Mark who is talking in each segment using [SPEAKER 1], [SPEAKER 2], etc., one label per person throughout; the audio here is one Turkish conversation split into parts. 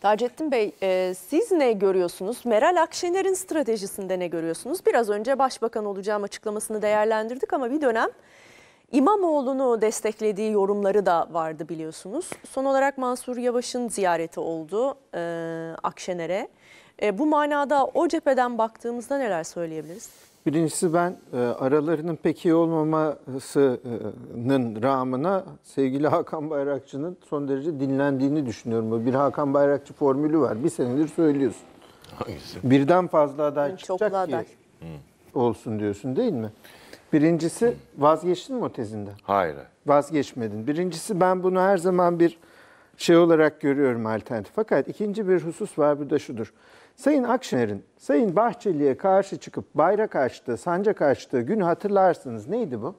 [SPEAKER 1] Taceddin Bey e, siz ne görüyorsunuz? Meral Akşener'in stratejisinde ne görüyorsunuz? Biraz önce başbakan olacağım açıklamasını değerlendirdik ama bir dönem İmamoğlu'nu desteklediği yorumları da vardı biliyorsunuz. Son olarak Mansur Yavaş'ın ziyareti oldu e, Akşener'e. E, bu manada o cepheden baktığımızda neler söyleyebiliriz?
[SPEAKER 2] Birincisi ben e, aralarının pek iyi olmamasının e, rağmına sevgili Hakan Bayrakçı'nın son derece dinlendiğini düşünüyorum. Bir Hakan Bayrakçı formülü var. Bir senedir söylüyorsun. Hangisi? Birden fazla aday Hı, çıkacak ki aday. olsun diyorsun değil mi? Birincisi vazgeçtin mi o tezinden? Hayır. Vazgeçmedin. Birincisi ben bunu her zaman bir şey olarak görüyorum alternatif. Fakat ikinci bir husus var bu da şudur. Sayın Akşener'in Sayın Bahçeli'ye karşı çıkıp bayrak açtığı, sancak açtığı günü hatırlarsınız. Neydi bu?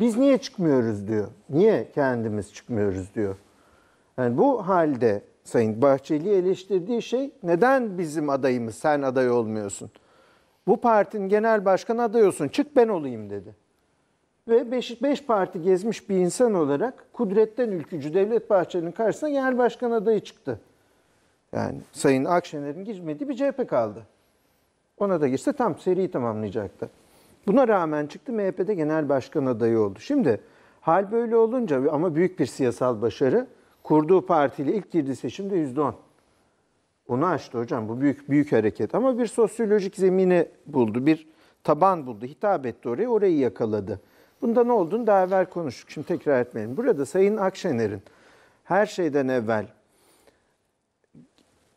[SPEAKER 2] Biz niye çıkmıyoruz diyor. Niye kendimiz çıkmıyoruz diyor. Yani bu halde Sayın Bahçeli eleştirdiği şey neden bizim adayımız sen aday olmuyorsun? Bu partinin genel başkanı aday olsun çık ben olayım dedi. Ve 5 beş, parti gezmiş bir insan olarak kudretten ülkücü Devlet Bahçeli'nin karşısına genel başkan adayı çıktı. Yani Sayın Akşener'in girmediği bir CHP kaldı. Ona da girse tam seriyi tamamlayacaktı. Buna rağmen çıktı MHP'de genel başkan adayı oldu. Şimdi hal böyle olunca ama büyük bir siyasal başarı kurduğu partiyle ilk girdiği seçimde on. Onu açtı hocam. Bu büyük büyük hareket. Ama bir sosyolojik zemini buldu. Bir taban buldu. Hitap etti oraya. Orayı yakaladı. Bunda ne olduğunu daha evvel konuştuk. Şimdi tekrar etmeyelim. Burada Sayın Akşener'in her şeyden evvel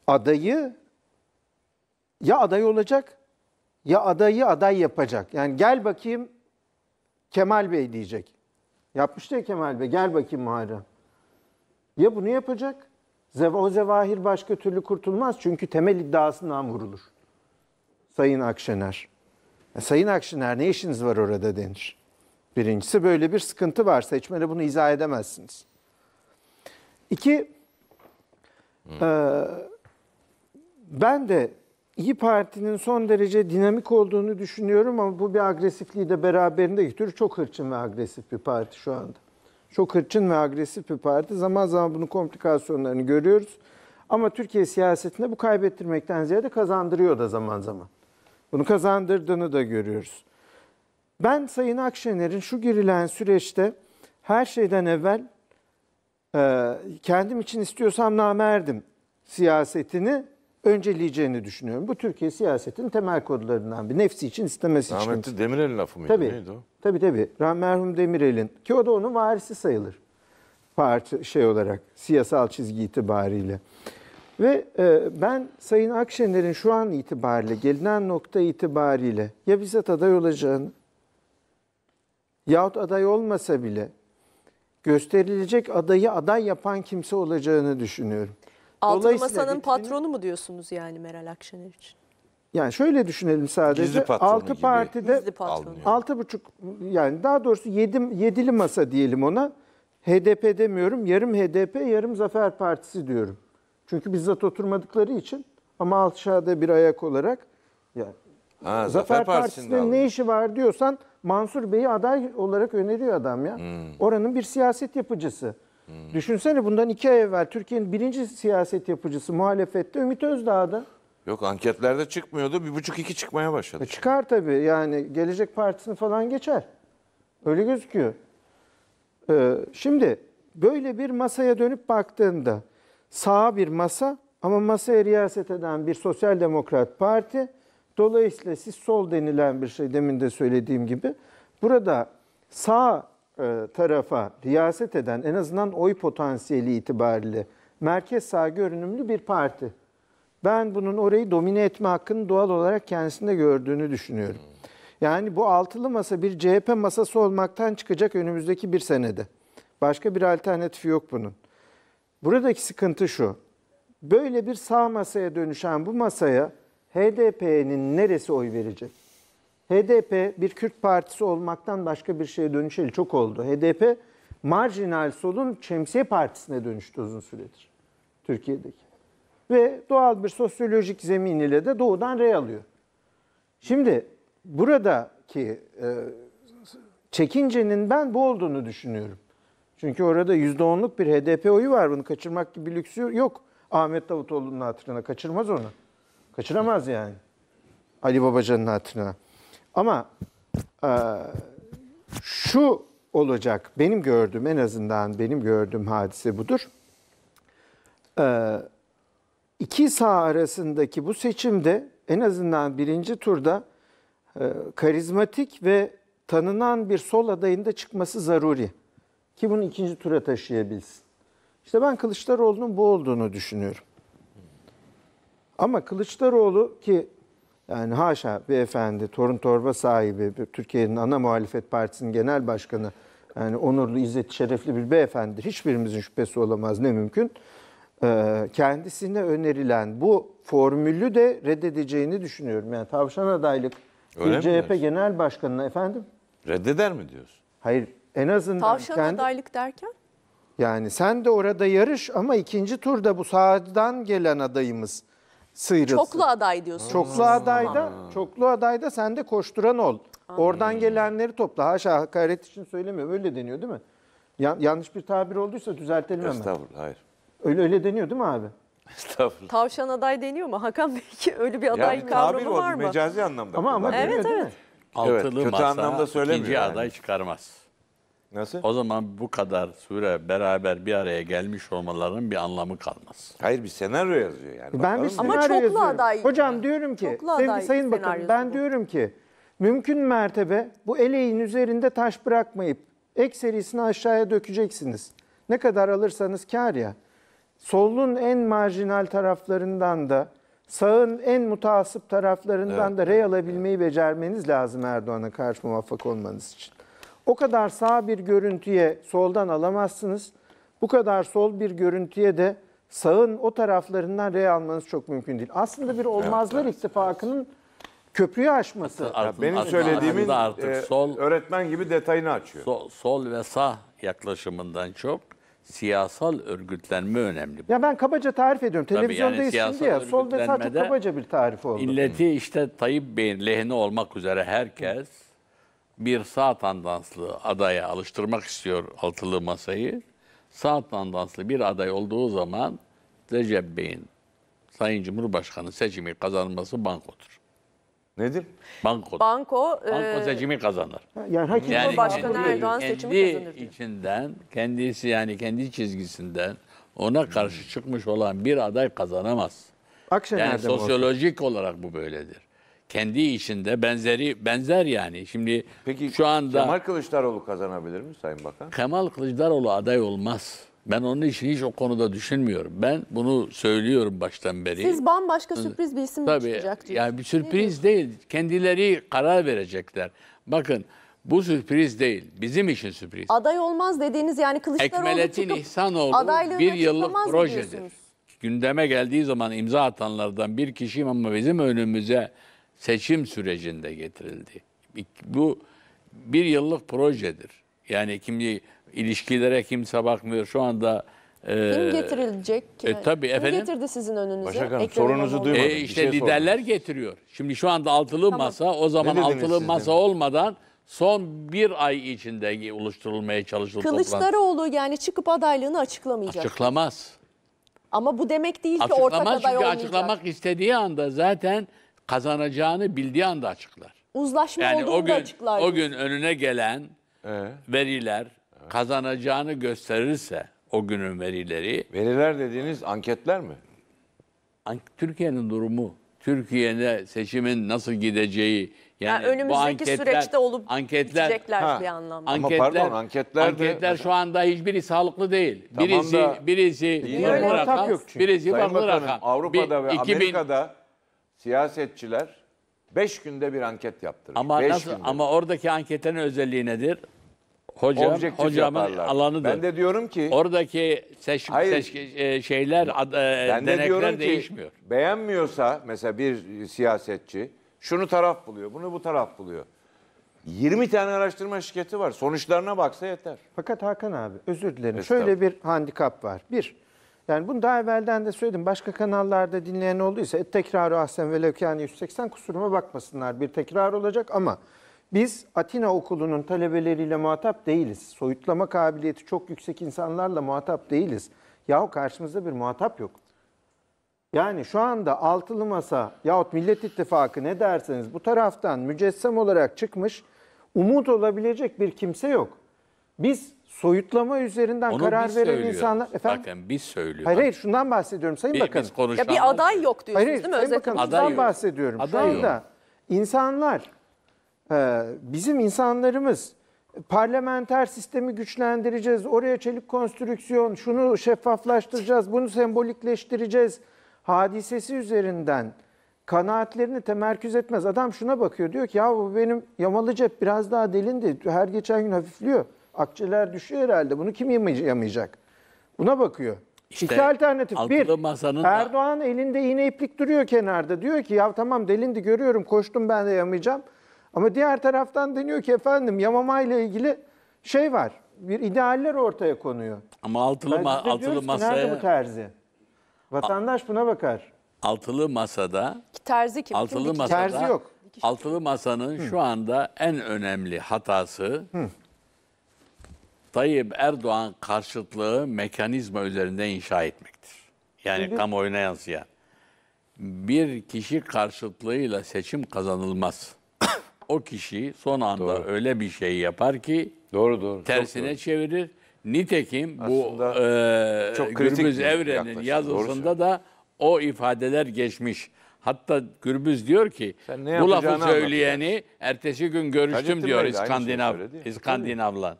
[SPEAKER 2] adayı ya aday olacak ya adayı aday yapacak. Yani gel bakayım Kemal Bey diyecek. Yapmıştı ya Kemal Bey gel bakayım Muharrem. Ya bunu yapacak o zevahir başka türlü kurtulmaz çünkü temel iddiasından vurulur. Sayın Akşener. E, Sayın Akşener ne işiniz var orada denir. Birincisi böyle bir sıkıntı var. Seçmene bunu izah edemezsiniz. İki, hmm. Ben de İyi Parti'nin son derece dinamik olduğunu düşünüyorum ama bu bir agresifliği de beraberinde getiriyor. Çok hırçın ve agresif bir parti şu anda. Çok hırçın ve agresif bir parti. Zaman zaman bunun komplikasyonlarını görüyoruz. Ama Türkiye siyasetinde bu kaybettirmekten ziyade kazandırıyor da zaman zaman. Bunu kazandırdığını da görüyoruz. Ben Sayın Akşener'in şu girilen süreçte her şeyden evvel e, kendim için istiyorsam namerdim siyasetini önceleyeceğini düşünüyorum. Bu Türkiye siyasetinin temel kodlarından bir. Nefsi için istemesi için. Rahmetli
[SPEAKER 3] Demirel'in lafı mıydı? Tabii, Neydi o?
[SPEAKER 2] Tabii tabii. Merhum Demirel'in ki o da onun varisi sayılır. Parti şey olarak siyasal çizgi itibariyle. Ve e, ben Sayın Akşener'in şu an itibariyle gelinen nokta itibariyle ya bize aday olacağını yahut aday olmasa bile gösterilecek adayı aday yapan kimse olacağını düşünüyorum. Altın
[SPEAKER 1] Masa'nın patronu mu diyorsunuz yani Meral Akşener için?
[SPEAKER 2] Yani şöyle düşünelim sadece. Gizli patronu Altı gibi partide Gizli patronu. altı buçuk yani daha doğrusu yedi, yedili masa diyelim ona. HDP demiyorum. Yarım HDP, yarım Zafer Partisi diyorum. Çünkü bizzat oturmadıkları için ama aşağıda bir ayak olarak yani Ha, Zafer, Partisi'nde Partisi'nin ne işi var diyorsan Mansur Bey'i aday olarak öneriyor adam ya. Hmm. Oranın bir siyaset yapıcısı. Hmm. Düşünsene bundan iki ay evvel Türkiye'nin birinci siyaset yapıcısı muhalefette Ümit Özdağ'da. Yok anketlerde çıkmıyordu. Bir buçuk iki çıkmaya başladı. E çıkar tabii. Yani Gelecek Partisi'ni falan geçer. Öyle gözüküyor. Ee, şimdi böyle bir masaya dönüp baktığında sağ bir masa ama masaya riyaset eden bir sosyal demokrat parti. Dolayısıyla siz sol denilen bir şey demin de söylediğim gibi. Burada sağ e, tarafa riyaset eden en azından oy potansiyeli itibariyle merkez sağ görünümlü bir parti. Ben bunun orayı domine etme hakkını doğal olarak kendisinde gördüğünü düşünüyorum. Yani bu altılı masa bir CHP masası olmaktan çıkacak önümüzdeki bir senede. Başka bir alternatifi yok bunun. Buradaki sıkıntı şu. Böyle bir sağ masaya dönüşen bu masaya HDP'nin neresi oy verecek? HDP bir Kürt partisi olmaktan başka bir şeye dönüşeli çok oldu. HDP marjinal solun şemsiye partisine dönüştü uzun süredir Türkiye'deki. Ve doğal bir sosyolojik zemin ile de doğudan rey alıyor. Şimdi buradaki e, çekincenin ben bu olduğunu düşünüyorum. Çünkü orada %10'luk bir HDP oyu var. Bunu kaçırmak gibi bir lüksü yok. Ahmet Davutoğlu'nun hatırına kaçırmaz onu. Kaçıramaz yani. Ali Babacan'ın hatırına. Ama e, şu olacak, benim gördüğüm en azından benim gördüğüm hadise budur. E, iki sağ arasındaki bu seçimde en azından birinci turda e, karizmatik ve tanınan bir sol adayın da çıkması zaruri. Ki bunu ikinci tura taşıyabilsin. İşte ben Kılıçdaroğlu'nun bu olduğunu düşünüyorum. Ama Kılıçdaroğlu ki yani haşa bir efendi, torun torba sahibi, Türkiye'nin ana muhalefet partisinin genel başkanı, yani onurlu, izzet şerefli bir beyefendi. Hiçbirimizin şüphesi olamaz ne mümkün. Ee, kendisine önerilen bu formülü de reddedeceğini düşünüyorum. Yani tavşan adaylık Öyle bir CHP Genel Başkanı'na efendim. Reddeder mi diyorsun? Hayır en azından. Tavşan kendi,
[SPEAKER 1] adaylık derken?
[SPEAKER 2] Yani sen de orada yarış ama ikinci turda bu sağdan gelen adayımız sıyrılsın. Çoklu
[SPEAKER 1] aday diyorsunuz. Çoklu hmm. adayda,
[SPEAKER 2] çoklu adayda sen de koşturan ol. Oradan gelenleri topla. Haşa hakaret için söylemiyorum. Öyle deniyor değil mi? Yan yanlış bir tabir olduysa düzeltelim hemen. Estağfurullah hayır. Öyle öyle deniyor değil mi abi?
[SPEAKER 3] Estağfurullah.
[SPEAKER 1] Tavşan aday deniyor mu? Hakan Bey ki öyle bir aday bir kavramı oldu var mı? mecazi
[SPEAKER 3] anlamda. Ama ama evet deniyor Evet, değil mi? Altılı evet, kötü masa anlamda söylemiyor ikinci yani. aday çıkarmaz. Nasıl? O zaman bu kadar süre beraber bir araya gelmiş olmalarının bir anlamı kalmaz. Hayır bir senaryo yazıyor yani. Ben bir Bakalım
[SPEAKER 2] senaryo Ama çoklu yazıyorum. aday. Hocam diyorum ki, Çoklu sevgili Sayın bakın ben bu. diyorum ki mümkün mertebe bu eleğin üzerinde taş bırakmayıp ek serisini aşağıya dökeceksiniz. Ne kadar alırsanız kar ya. Solun en marjinal taraflarından da sağın en mutasip taraflarından da rey alabilmeyi becermeniz lazım Erdoğan'a karşı muvaffak olmanız için. O kadar sağ bir görüntüye soldan alamazsınız. Bu kadar sol bir görüntüye de sağın o taraflarından R almanız çok mümkün değil. Aslında bir olmazlar evet, evet, ittifakının köprüyü aşması. Artık, artık, benim söylediğimin artık e,
[SPEAKER 3] öğretmen gibi detayını açıyor. Sol, sol ve sağ yaklaşımından çok siyasal örgütlenme önemli.
[SPEAKER 2] Ya ben kabaca tarif ediyorum. Televizyonda yani ya. Sol ve sağ çok kabaca bir tarif oldu. İlleti
[SPEAKER 3] işte Tayyip Bey'in lehine olmak üzere herkes bir sağ tandanslı adaya alıştırmak istiyor altılı masayı. Sağ tandanslı bir aday olduğu zaman Recep Bey'in Sayın Cumhurbaşkanı seçimi kazanması bankodur. Nedir? Banko. Banko, Banko e... seçimi kazanır. Yani, herkes yani Cumhurbaşkanı kendi, Erdoğan seçimi kendi kazanır. Kendi içinden, kendisi yani kendi çizgisinden ona karşı çıkmış olan bir aday kazanamaz. Akşener'de yani sosyolojik olsun. olarak bu böyledir kendi içinde benzeri benzer yani. Şimdi Peki, şu anda Kemal Kılıçdaroğlu kazanabilir mi Sayın Bakan? Kemal Kılıçdaroğlu aday olmaz. Ben onun için hiç o konuda düşünmüyorum. Ben bunu söylüyorum baştan beri. Siz bambaşka sürpriz
[SPEAKER 1] bir isim Tabii, çıkacak diyorsunuz. Yani
[SPEAKER 3] bir sürpriz değil, değil. Kendileri karar verecekler. Bakın bu sürpriz değil. Bizim için sürpriz.
[SPEAKER 1] Aday olmaz dediğiniz yani Kılıçdaroğlu Ekmelettin çıkıp
[SPEAKER 3] İhsanoğlu bir yıllık projedir. Gündeme geldiği zaman imza atanlardan bir kişiyim ama bizim önümüze seçim sürecinde getirildi. Bu bir yıllık projedir. Yani kimli ilişkilere kimse bakmıyor. Şu anda e, kim
[SPEAKER 1] getirilecek ki? E, tabii kim efendim. getirdi sizin önünüze? Başak Hanım sorunuzu duymadım. E, işte şey liderler
[SPEAKER 3] sordum. getiriyor. Şimdi şu anda altılı tamam. masa o zaman altılı siz, masa olmadan son bir ay içinde oluşturulmaya çalışılıyor. Kılıçdaroğlu
[SPEAKER 1] toplantı. yani çıkıp adaylığını açıklamayacak.
[SPEAKER 3] Açıklamaz.
[SPEAKER 1] Ama bu demek değil açıklamaz ki ortak aday olmayacak. Açıklamak
[SPEAKER 3] istediği anda zaten kazanacağını bildiği anda açıklar. Uzlaşma yani olduğunu o gün, açıklar. O gün önüne gelen ee? veriler kazanacağını gösterirse o günün verileri. Veriler dediğiniz anketler mi? Türkiye'nin durumu, Türkiye'de seçimin nasıl gideceği, yani, yani önümüzdeki bu anketler, süreçte olup anketler, bitecekler ha, bir anlamda. Anketler, Ama pardon anketler, anketler de... şu anda hiçbiri sağlıklı değil. Tamam birisi da, birisi farklı rakam, birisi Sayın farklı rakam. Avrupa'da bir, ve 2000, Amerika'da siyasetçiler 5 günde bir anket yaptırır. Ama beş nasıl? Günde. Ama oradaki anketin özelliği nedir? Hocam, Objektif hocamın yaparlar. alanıdır. Ben de diyorum ki oradaki seç, hayır, seç e, şeyler ad, e, ben de diyorum ki, değişmiyor. Beğenmiyorsa mesela bir siyasetçi şunu taraf buluyor, bunu bu taraf buluyor. 20 tane araştırma şirketi var. Sonuçlarına baksa yeter.
[SPEAKER 2] Fakat Hakan abi özür dilerim. Şöyle bir handikap var. Bir, yani bunu daha evvelden de söyledim. Başka kanallarda dinleyen olduysa e, tekrarı ahsen ve levkani 180 kusuruma bakmasınlar. Bir tekrar olacak ama biz Atina okulunun talebeleriyle muhatap değiliz. Soyutlama kabiliyeti çok yüksek insanlarla muhatap değiliz. Yahu karşımızda bir muhatap yok. Yani şu anda altılı masa yahut Millet İttifakı ne derseniz bu taraftan mücessem olarak çıkmış umut olabilecek bir kimse yok. Biz soyutlama üzerinden Onu karar veren insanlar... Efendim?
[SPEAKER 3] Bakın biz söylüyoruz.
[SPEAKER 2] Hayır hayır şundan bahsediyorum Sayın Bir- Bakanım. biz Ya bir aday yok diyorsunuz Hayır hayır değil mi Sayın Bakanım Aday şundan yok. bahsediyorum. Şu Aday yok. anda insanlar, e, bizim insanlarımız parlamenter sistemi güçlendireceğiz, oraya çelik konstrüksiyon, şunu şeffaflaştıracağız, bunu sembolikleştireceğiz hadisesi üzerinden kanaatlerini temerküz etmez. Adam şuna bakıyor diyor ki ya bu benim yamalı cep biraz daha delindi. Her geçen gün hafifliyor. Akçeler düşüyor herhalde. Bunu kim yamayacak? Buna bakıyor. İşte İki alternatif. Bir, masanın Erdoğan da... elinde iğne iplik duruyor kenarda. Diyor ki ya tamam delindi görüyorum koştum ben de yamayacağım. Ama diğer taraftan deniyor ki efendim yamamayla ilgili şey var. Bir idealler ortaya konuyor.
[SPEAKER 3] Ama altılı, ma altılı masaya... Nerede bu terzi? Vatandaş buna bakar. Altılı masada...
[SPEAKER 1] Terzi kim? Altılı kim? masada... Terzi yok.
[SPEAKER 3] Altılı masanın Hı. şu anda en önemli hatası... Hı Tayyip Erdoğan karşıtlığı mekanizma üzerinde inşa etmektir. Yani hı hı. kamuoyuna yansıyan. Bir kişi karşıtlığıyla seçim kazanılmaz. o kişi son anda doğru. öyle bir şey yapar ki doğru doğru tersine doğru. çevirir. Nitekim Aslında bu e, çok Gürbüz Evren'in yaklaşık. yazısında da o ifadeler geçmiş. Hatta Gürbüz diyor ki bu lafı söyleyeni ertesi gün görüştüm Hacettin diyor şey İskandinav İskandinav'la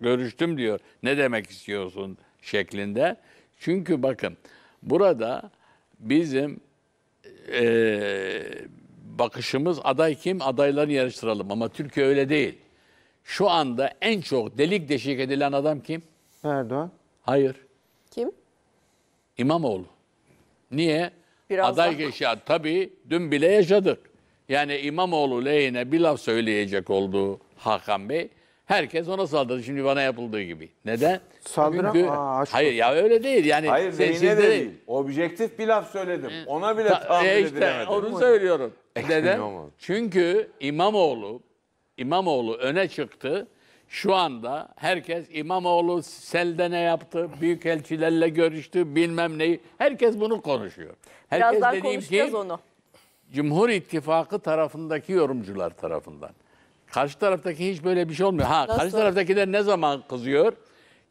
[SPEAKER 3] görüştüm diyor. Ne demek istiyorsun şeklinde. Çünkü bakın burada bizim e, bakışımız aday kim adayları yarıştıralım ama Türkiye öyle değil. Şu anda en çok delik deşik edilen adam kim? Erdoğan. Hayır. Kim? İmamoğlu. Niye? Biraz aday yaşa tabii dün bile yaşadık. Yani İmamoğlu lehine bir laf söyleyecek oldu Hakan Bey. Herkes ona saldırdı. Şimdi bana yapıldığı gibi. Neden? Saldıran Çünkü, Aa, aşk Hayır ya öyle değil. Yani Hayır zihine de değil. Objektif bir laf söyledim. Ona bile Ta, tahammül e işte, edilemedim. Onu söylüyorum. Neden? Çünkü İmamoğlu İmamoğlu öne çıktı. Şu anda herkes İmamoğlu selde ne yaptı, büyükelçilerle görüştü, bilmem neyi. Herkes bunu konuşuyor. Herkes Birazdan konuşacağız ki, onu. Cumhur İttifakı tarafındaki yorumcular tarafından. Karşı taraftaki hiç böyle bir şey olmuyor. Ha, Nasıl? karşı taraftakiler ne zaman kızıyor?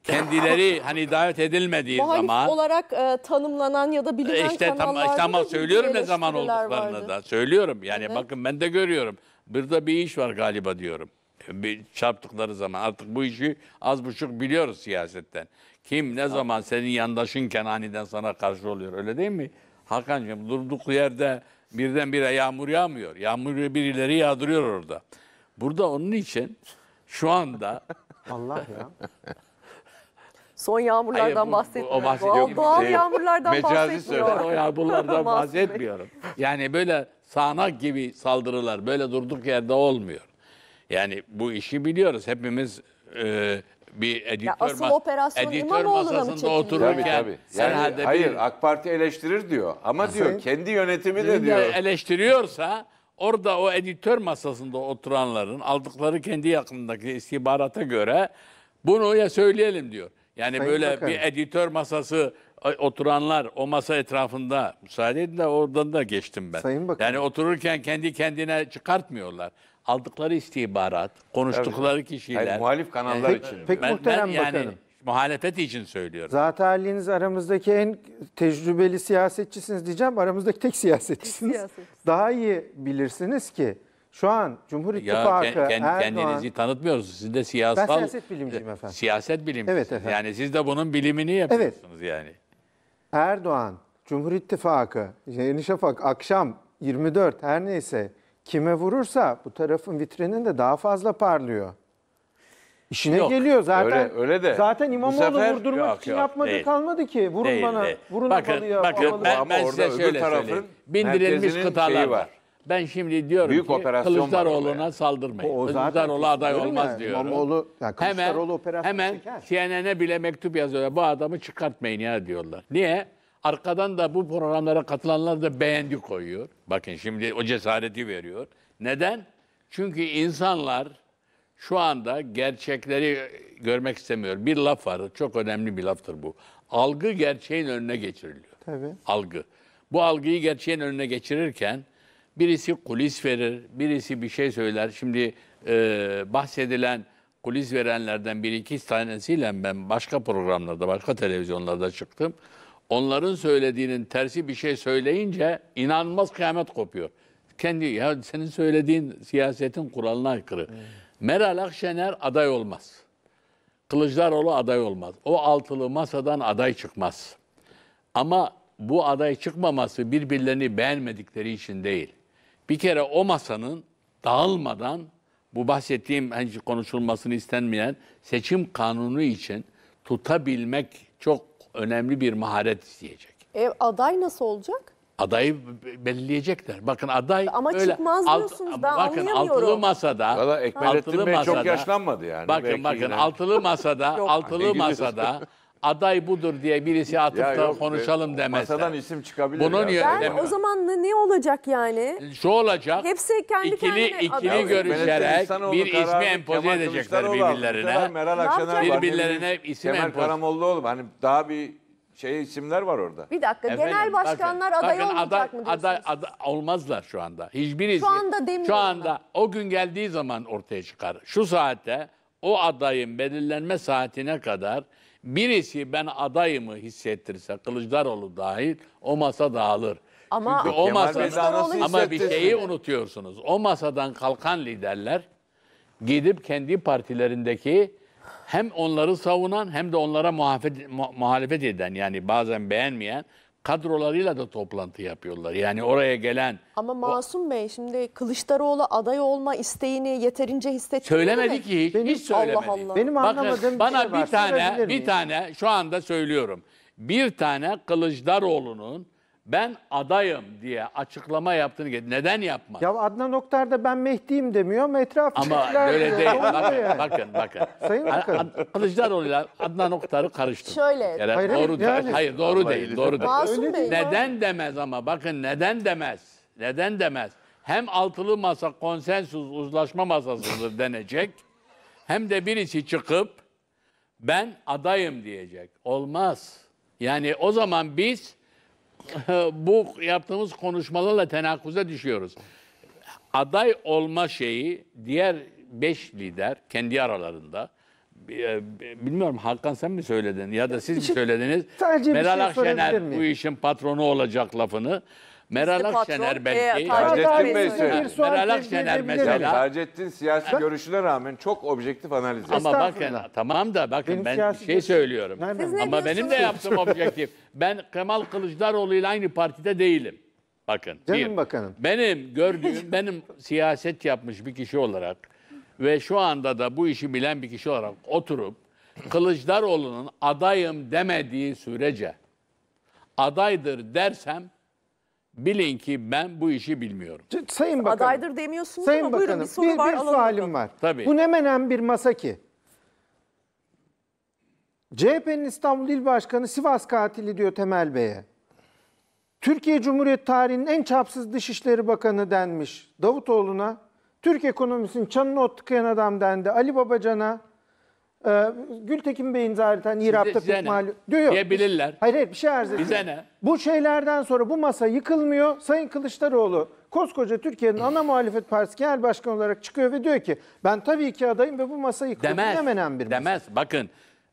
[SPEAKER 3] Kendileri hani davet edilmediği Muhalif zaman.
[SPEAKER 1] olarak e, tanımlanan ya da bilinen e, işte, tam, kanallarda işte ama söylüyorum ne zaman olduklarını vardı. da.
[SPEAKER 3] Söylüyorum yani Evet. bakın ben de görüyorum. Burada bir iş var galiba diyorum. Bir çarptıkları zaman artık bu işi az buçuk biliyoruz siyasetten. Kim ne zaman senin yandaşınken aniden sana karşı oluyor öyle değil mi? Hakan'cığım durduk yerde birdenbire yağmur yağmıyor. Yağmur birileri yağdırıyor orada. Burada onun için şu anda Allah ya.
[SPEAKER 1] Son yağmurlardan Hayır, o bahsediyor doğal gibi doğal şey. yağmurlardan Mecazi söylüyorum. bahsetmiyorum. o yağmurlardan bahsetmiyorum.
[SPEAKER 3] Yani böyle sağanak gibi saldırılar böyle durduk yerde olmuyor. Yani bu işi biliyoruz hepimiz e, bir editör, asıl operasyon editör İmamoğlu'na mı masasında Tabii otururken tabii. Yani, herhalde hayır bir- AK Parti eleştirir diyor ama diyor kendi yönetimi de diyor. eleştiriyorsa Orada o editör masasında oturanların aldıkları kendi yakındaki istihbarata göre bunu ya söyleyelim diyor. Yani Sayın böyle Bakan. bir editör masası e, oturanlar o masa etrafında müsaade edin de oradan da geçtim ben. Sayın Bakan. Yani otururken kendi kendine çıkartmıyorlar. Aldıkları istihbarat, konuştukları Tabii. kişiler. Yani muhalif kanallar yani, için. Pek, pek ben, muhterem ben yani, bakanım. Muhalefet için söylüyorum.
[SPEAKER 2] Zaten haliniz aramızdaki en tecrübeli siyasetçisiniz diyeceğim. Aramızdaki tek siyasetçisiniz. Siyasetçi. Daha iyi bilirsiniz ki şu an Cumhur İttifakı ya, kend, Erdoğan... Kendinizi
[SPEAKER 3] tanıtmıyorsunuz. Siz de siyasal... Ben siyaset bilimciyim efendim. Siyaset bilimcisiniz. Evet efendim. Yani siz de bunun bilimini yapıyorsunuz evet. yani.
[SPEAKER 2] Erdoğan, Cumhur İttifakı, Yeni Şafak, akşam 24 her neyse kime vurursa bu tarafın vitrininde daha fazla parlıyor. İşine Yok, geliyor zaten. Öyle, öyle de. Zaten İmamoğlu Bu sefer, vurdurmak yok, için yok, yapmadı kalmadı ki. Vurun değil, bana. Değil. Vurun bakın, balıya. Bakın ben, ben size şöyle söyleyeyim. Bindirilmiş kıtalar var.
[SPEAKER 3] Ben şimdi diyorum Büyük ki Kılıçdaroğlu'na saldırmayın. O, o Kılıçdaroğlu aday olmaz yani. diyorum. İmamoğlu, yani Kılıçdaroğlu hemen hemen CNN'e bile mektup yazıyorlar. Bu adamı çıkartmayın ya diyorlar. Niye? Arkadan da bu programlara katılanlar da beğendi koyuyor. Bakın şimdi o cesareti veriyor. Neden? Çünkü insanlar şu anda gerçekleri görmek istemiyor. Bir laf var, çok önemli bir laftır bu. Algı gerçeğin önüne geçiriliyor. Tabii. Algı. Bu algıyı gerçeğin önüne geçirirken birisi kulis verir, birisi bir şey söyler. Şimdi e, bahsedilen kulis verenlerden bir iki tanesiyle ben başka programlarda, başka televizyonlarda çıktım. Onların söylediğinin tersi bir şey söyleyince inanılmaz kıyamet kopuyor. Kendi ya senin söylediğin siyasetin kuralına aykırı. Evet. Meral Akşener aday olmaz. Kılıçdaroğlu aday olmaz. O altılı masadan aday çıkmaz. Ama bu aday çıkmaması birbirlerini beğenmedikleri için değil. Bir kere o masanın dağılmadan bu bahsettiğim henüz konuşulmasını istenmeyen seçim kanunu için tutabilmek çok önemli bir maharet isteyecek.
[SPEAKER 1] E, aday nasıl olacak?
[SPEAKER 3] Adayı belirleyecekler. Bakın aday Ama öyle çıkmaz diyorsunuz, ben bakın anlayamıyorum. altılı masada Valla Ekmelettin altılı Bey masada çok yaşlanmadı yani. bakın bakın yine- altılı masada altılı masada aday budur diye birisi atıp da konuşalım e, demezler. Masadan isim çıkabilir Bunun ya. Ben Öyle o
[SPEAKER 1] zaman ne, olacak yani?
[SPEAKER 3] Şu olacak. Hepsi
[SPEAKER 1] kendi ikili kendine ikili aday. görüşerek bir ismi empoze edecekler birbirlerine. Meral Akşener birbirlerine isim empoze. Kemal empoze-
[SPEAKER 3] Karamollaoğlu hani daha bir şey isimler var orada. Bir dakika Efendim, genel başkanlar bakın, aday bakın, olmayacak aday, mı diyorsunuz? Aday, aday, olmazlar şu anda. Hiçbirisi. Şu anda demiyorum Şu anda ben. o gün geldiği zaman ortaya çıkar. Şu saate o adayın belirlenme saatine kadar birisi ben adayımı hissettirse Kılıçdaroğlu dahil o masa dağılır. Ama Çünkü o masadan, ama bir şeyi unutuyorsunuz. O masadan kalkan liderler gidip kendi partilerindeki hem onları savunan hem de onlara muhafet, muhalefet eden yani bazen beğenmeyen kadrolarıyla da toplantı yapıyorlar. Yani oraya gelen...
[SPEAKER 1] Ama Masum o, Bey şimdi Kılıçdaroğlu aday olma isteğini yeterince hissetmedi Söylemedi ki hiç, Benim, hiç söylemedi. Allah Allah. Benim Bakın, anlamadığım bana şey bir, şey var. bir tane bir
[SPEAKER 3] tane şu anda söylüyorum. Bir tane Kılıçdaroğlu'nun ben adayım diye açıklama yaptığını neden yapmaz?
[SPEAKER 2] Ya Adnan Oktar da ben Mehdi'yim demiyor ama etrafındakiler... Ama böyle değil. bakın, yani. bakın,
[SPEAKER 3] bakın. Sayın Bakan. Kılıçdaroğlu'yla Adnan Oktar'ı karıştırdı. Şöyle. Yani hayır, doğru, yani. Hayır, hayır doğru Vallahi değil, doğru değil. Masum değil. Neden demez ama bakın neden demez? Neden demez? Hem altılı masa konsensus uzlaşma masasıdır denecek. hem de birisi çıkıp ben adayım diyecek. Olmaz. Yani o zaman biz bu yaptığımız konuşmalarla tenakuza düşüyoruz. Aday olma şeyi diğer beş lider kendi aralarında e, e, bilmiyorum Hakan sen mi söyledin ya da siz mi şey- söylediniz? Meral şey Akşener bu işin patronu olacak lafını Meral Akşener patron, belki. e, Bey söyledi. Bir sual Meral tevzi Akşener mesela. Taceddin siyasi görüşüne rağmen çok objektif analiz Ama bakın Estağfurullah. tamam da bakın Benim ben şey görüş- söylüyorum. Siz Ama benim de diyorsunuz? yaptığım objektif. Ben Kemal Kılıçdaroğlu ile aynı partide değilim. Bakın. Canım bakanım. Benim gördüğüm, benim siyaset yapmış bir kişi olarak ve şu anda da bu işi bilen bir kişi olarak oturup Kılıçdaroğlu'nun adayım demediği sürece adaydır dersem Bilin ki ben bu işi bilmiyorum.
[SPEAKER 1] C- Sayın Bakanım. Adaydır demiyorsunuz Sayın ama buyurun Bakanım bir soru
[SPEAKER 3] bir, var. alalım. sualim var. Tabii. Bu
[SPEAKER 2] nemenen bir masa ki. CHP'nin İstanbul İl Başkanı Sivas katili diyor Temel Bey'e. Türkiye Cumhuriyeti tarihinin en çapsız Dışişleri Bakanı denmiş Davutoğlu'na. Türk ekonomisinin çanını ot tıkayan adam dendi Ali Babacan'a. Ee, Gültekin Bey'in zaten İrab'da size pek Diyor. Diyebilirler. Hayır hayır bir şey arz ediyor. Bize ne? Bu şeylerden sonra bu masa yıkılmıyor. Sayın Kılıçdaroğlu koskoca Türkiye'nin ana muhalefet partisi genel başkanı olarak çıkıyor ve diyor ki ben tabii ki adayım ve bu masa yıkılıyor. Demez. Demenen bir masa. Demez. Bakın.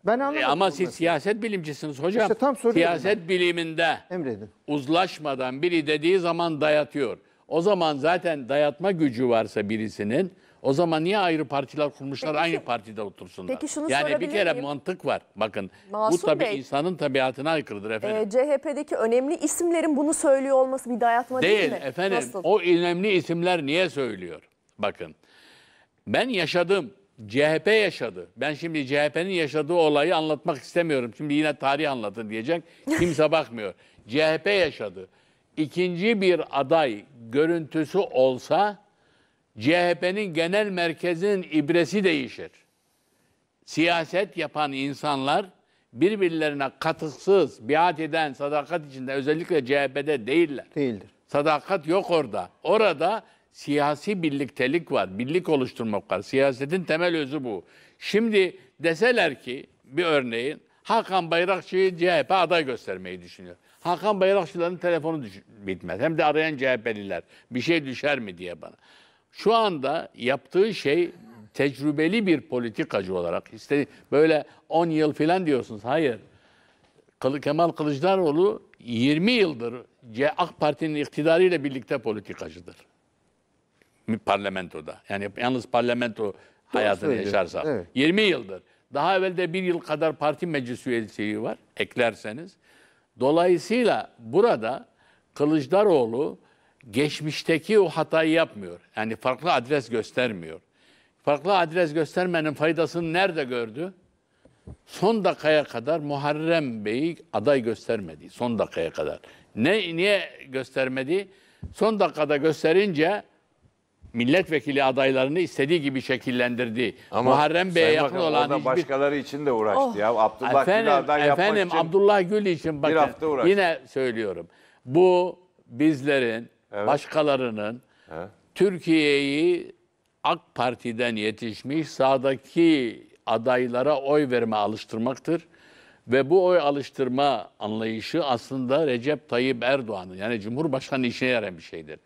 [SPEAKER 2] Ben anlamadım. E, ama bunu. siz
[SPEAKER 3] siyaset bilimcisiniz hocam. İşte tam soruyorum Siyaset biliminde Emredin. uzlaşmadan biri dediği zaman dayatıyor. O zaman zaten dayatma gücü varsa birisinin o zaman niye ayrı partiler kurmuşlar Peki, aynı partide otursunlar? Peki şunu yani bir kere miyim? mantık var. Bakın Masum bu tabii Bey, insanın tabiatına aykırıdır ee, efendim. E,
[SPEAKER 1] CHP'deki önemli isimlerin bunu söylüyor olması bir dayatma değil, değil mi? Değil efendim. Nasıl?
[SPEAKER 3] O önemli isimler niye söylüyor? Bakın ben yaşadım. CHP yaşadı. Ben şimdi CHP'nin yaşadığı olayı anlatmak istemiyorum. Şimdi yine tarih anlatın diyecek. Kimse bakmıyor. CHP yaşadı. İkinci bir aday görüntüsü olsa CHP'nin genel merkezinin ibresi değişir. Siyaset yapan insanlar birbirlerine katıksız, biat eden, sadakat içinde özellikle CHP'de değiller. Değildir. Sadakat yok orada. Orada siyasi birliktelik var, birlik oluşturmak var. Siyasetin temel özü bu. Şimdi deseler ki bir örneğin Hakan Bayrakçı'yı CHP aday göstermeyi düşünüyor. Hakan Bayrakçı'ların telefonu bitmez. Hem de arayan CHP'liler bir şey düşer mi diye bana şu anda yaptığı şey tecrübeli bir politikacı olarak. İşte böyle 10 yıl falan diyorsunuz. Hayır. Kemal Kılıçdaroğlu 20 yıldır AK Parti'nin iktidarıyla birlikte politikacıdır. Parlamentoda. Yani yalnız parlamento Doğru hayatını yaşarsa. Evet. 20 yıldır. Daha evvelde bir yıl kadar parti meclis üyesi var eklerseniz. Dolayısıyla burada Kılıçdaroğlu geçmişteki o hatayı yapmıyor. Yani farklı adres göstermiyor. Farklı adres göstermenin faydasını nerede gördü? Son dakikaya kadar Muharrem Bey'i aday göstermedi. Son dakikaya kadar. Ne, niye göstermedi? Son dakikada gösterince milletvekili adaylarını istediği gibi şekillendirdi. Ama Muharrem Bey'e yakın bakalım, olan hiçbir... başkaları için de uğraştı oh, ya. Abdullah efendim, Gül aday yapmak için Abdullah Gül için bakın, bir hafta uğraştı. yine söylüyorum. Bu bizlerin evet. başkalarının Türkiye'yi AK Parti'den yetişmiş sağdaki adaylara oy verme alıştırmaktır. Ve bu oy alıştırma anlayışı aslında Recep Tayyip Erdoğan'ın yani Cumhurbaşkanı işine yarayan bir şeydir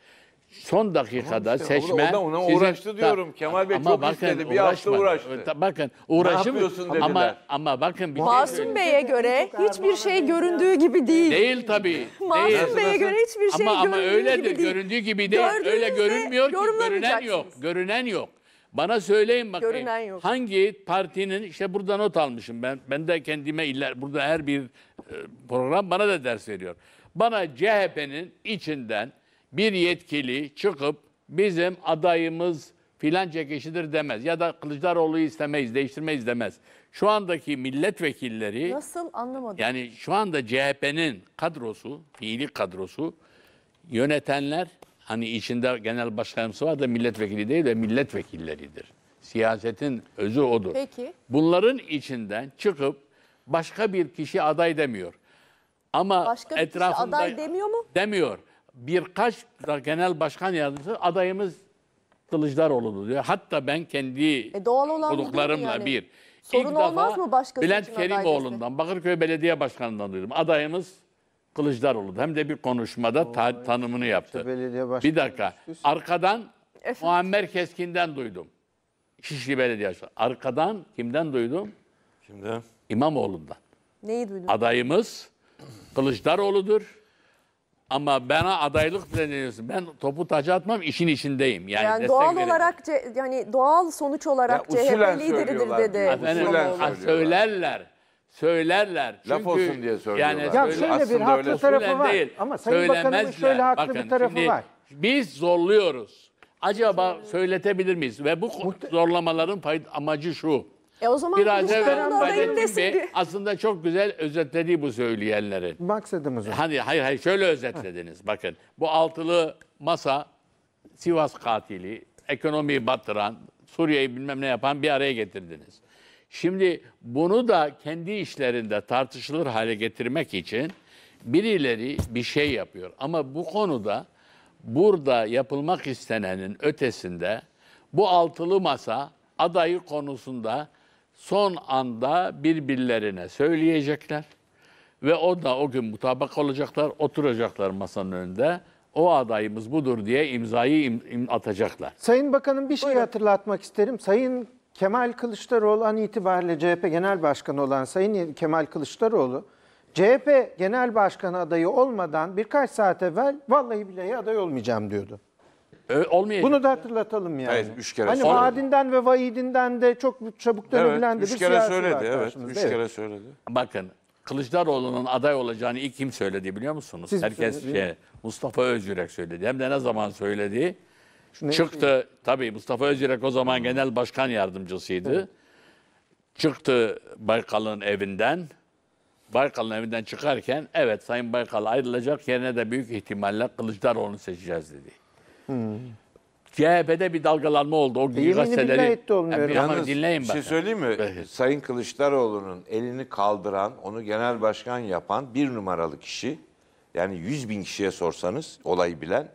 [SPEAKER 3] son dakikada tamam işte, seçme... Ona, ona sizin, uğraştı diyorum. Kemal Bey ama çok bakın, istedi. Bir hafta uğraştı. bakın uğraşım... Ne yapıyorsun dediler. Ama, ama bakın... Bir şey Masum şey
[SPEAKER 1] Bey'e göre hiçbir şey göründüğü gibi değil.
[SPEAKER 3] Değil tabii. Masum Bey'e göre hiçbir şey ama, göründüğü ama öyledir, gibi değil. Göründüğü gibi değil. öyle görünmüyor ki. Görünen yok. Görünen yok. Bana söyleyin bakayım. Görünen yok. Hangi partinin işte burada not almışım ben. Ben de kendime iller burada her bir e, program bana da ders veriyor. Bana CHP'nin içinden bir yetkili çıkıp bizim adayımız filanca kişidir demez. Ya da kılıçdaroğlu istemeyiz, değiştirmeyiz demez. Şu andaki milletvekilleri... Nasıl anlamadım. Yani şu anda CHP'nin kadrosu, fiili kadrosu, yönetenler hani içinde genel başkanımsı var da milletvekili değil de milletvekilleridir. Siyasetin özü odur. Peki. Bunların içinden çıkıp başka bir kişi aday demiyor. Ama başka bir etrafında kişi aday demiyor mu? Demiyor birkaç da genel başkan yardımcısı adayımız Kılıçdaroğlu diyor. Hatta ben kendi e doğal olan olduklarımla yani. bir. Sorun İlk olmaz mı başkası Bülent Kerimoğlu'ndan, Bakırköy Belediye Başkanı'ndan duydum. Adayımız Kılıçdaroğlu. Hem de bir konuşmada ta tanımını yaptı. Bir dakika. Arkadan Efendim? Muammer Keskin'den duydum. Şişli Belediye Başkanı. Arkadan kimden duydum? Kimden? İmamoğlu'ndan. Neyi duydun? Adayımız Kılıçdaroğlu'dur. Ama bana adaylık planlıyorsun. Ben topu taca atmam, işin içindeyim. Yani, yani doğal olarak
[SPEAKER 1] yani doğal sonuç olarak ya, CHP lideridir
[SPEAKER 3] dedi. Efendim, ha, söylerler. Söylerler. Çünkü Laf olsun diye söylüyorlar. Yani ya şöyle Aslında bir haklı tarafı var. Değil. Ama Sayın Bakanımın şöyle haklı Bakın, bir tarafı şimdi, var. Biz zorluyoruz. Acaba söyletebilir miyiz? Ve bu Muhte zorlamaların amacı şu.
[SPEAKER 1] E o zaman Biraz evvel ben dedim desin bir-
[SPEAKER 3] aslında çok güzel özetledi bu söyleyenleri. Maksadımız o. Hani hayır hayır şöyle özetlediniz. Bakın bu altılı masa Sivas katili, ekonomiyi battıran, Suriye'yi bilmem ne yapan bir araya getirdiniz. Şimdi bunu da kendi işlerinde tartışılır hale getirmek için birileri bir şey yapıyor. Ama bu konuda burada yapılmak istenenin ötesinde bu altılı masa adayı konusunda son anda birbirlerine söyleyecekler ve o da o gün mutabak olacaklar, oturacaklar masanın önünde. O adayımız budur diye imzayı im, im atacaklar.
[SPEAKER 2] Sayın Bakanım bir şey hatırlatmak isterim. Sayın Kemal Kılıçdaroğlu an itibariyle CHP Genel Başkanı olan Sayın Kemal Kılıçdaroğlu CHP Genel Başkanı adayı olmadan birkaç saat evvel vallahi billahi aday olmayacağım diyordu olmayacak. Bunu da hatırlatalım yani. Evet, üç kere hani söyledi. vaadinden ve vaidinden de çok çabuk dönebilen evet, de üç kere söyledi. Evet, üç
[SPEAKER 3] Evet. kere söyledi. Bakın Kılıçdaroğlu'nun aday olacağını ilk kim söyledi biliyor musunuz? Siz Herkes söylediniz? şey, Mustafa Özgürek söyledi. Hem de ne zaman söyledi? Şu Çıktı şey? tabii Mustafa Özgürek o zaman genel başkan yardımcısıydı. Çıktı Baykal'ın evinden. Baykal'ın evinden çıkarken evet Sayın Baykal ayrılacak yerine de büyük ihtimalle Kılıçdaroğlu'nu seçeceğiz dedi. CHP'de bir dalgalanma oldu. O gün e, gazeteleri... Yani, Yalnız dinleyin bir şey söyleyeyim mi? Evet. Sayın Kılıçdaroğlu'nun elini
[SPEAKER 2] kaldıran, onu genel başkan yapan bir numaralı kişi, yani 100 bin kişiye sorsanız
[SPEAKER 3] olayı bilen,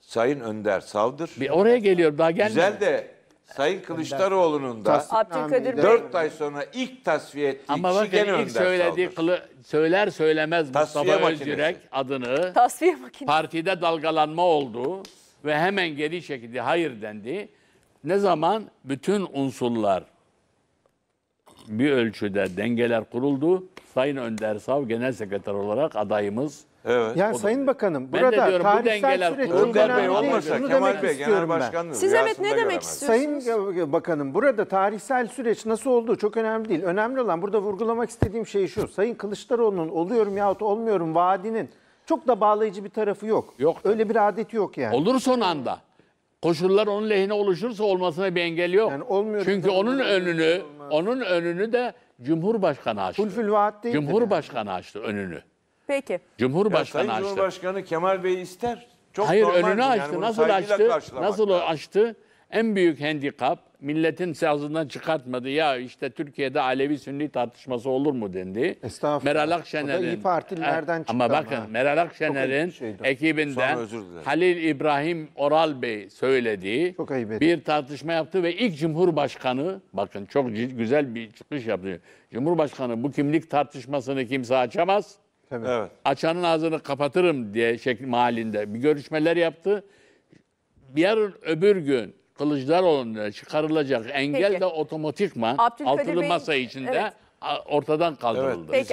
[SPEAKER 3] Sayın Önder Savdır. Bir oraya geliyor daha gelmedi. Güzel de Sayın Kılıçdaroğlu'nun da Abdülkadir 4 ay sonra ilk tasfiye ettiği Ama kişi gene ilk söylediği kılı, söyler söylemez tasfiye Mustafa makinesi. Özgürek adını tasfiye makinesi. partide dalgalanma oldu ve hemen geri çekildi, hayır dendi. Ne zaman bütün unsurlar bir ölçüde dengeler kuruldu. Sayın Önder Sav genel sekreter olarak adayımız Evet. Yani Sayın da. Bakanım burada ben de diyorum, dengeler süreç Önder Bey olmasa Kemal Bey Genel Başkanlığı Siz evet ne demek istiyorsunuz?
[SPEAKER 2] Sayın e, e, Bakanım burada tarihsel süreç nasıl olduğu çok önemli değil. Önemli olan burada vurgulamak istediğim şey şu. Sayın Kılıçdaroğlu'nun oluyorum yahut olmuyorum vaadinin çok da bağlayıcı bir tarafı
[SPEAKER 3] yok. Yok. Öyle bir adeti yok yani. Olur son anda. Koşullar onun lehine oluşursa olmasına bir engel yok. Yani olmuyor. Çünkü zaten onun önünü, onun önünü de Cumhurbaşkanı açtı. Fulfül vaat değil. Cumhurbaşkanı açtı önünü. Peki. Cumhurbaşkanı Sayın açtı. Cumhurbaşkanı Kemal Bey ister. Çok Hayır normal önünü yani açtı. Nasıl açtı? Nasıl o lazım. açtı? En büyük handikap milletin sağzından çıkartmadı. Ya işte Türkiye'de Alevi-Sünni tartışması olur mu dendi. Estağfurullah. Meral Akşener'in. O da İYİ çıktı. Ama bakın ha. Meral Akşener'in ekibinden Halil İbrahim Oral Bey söylediği çok bir tartışma yaptı ve ilk Cumhurbaşkanı bakın çok güzel bir çıkış yaptı. Cumhurbaşkanı bu kimlik tartışmasını kimse açamaz. Evet. Açanın ağzını kapatırım diye şekli mahallinde bir görüşmeler yaptı. Yarın öbür gün Kılıçdaroğlu'na çıkarılacak engel Peki. de otomatikman Abdülkadir altılı Bey'in- masa içinde evet. ortadan kaldırıldı. Peki,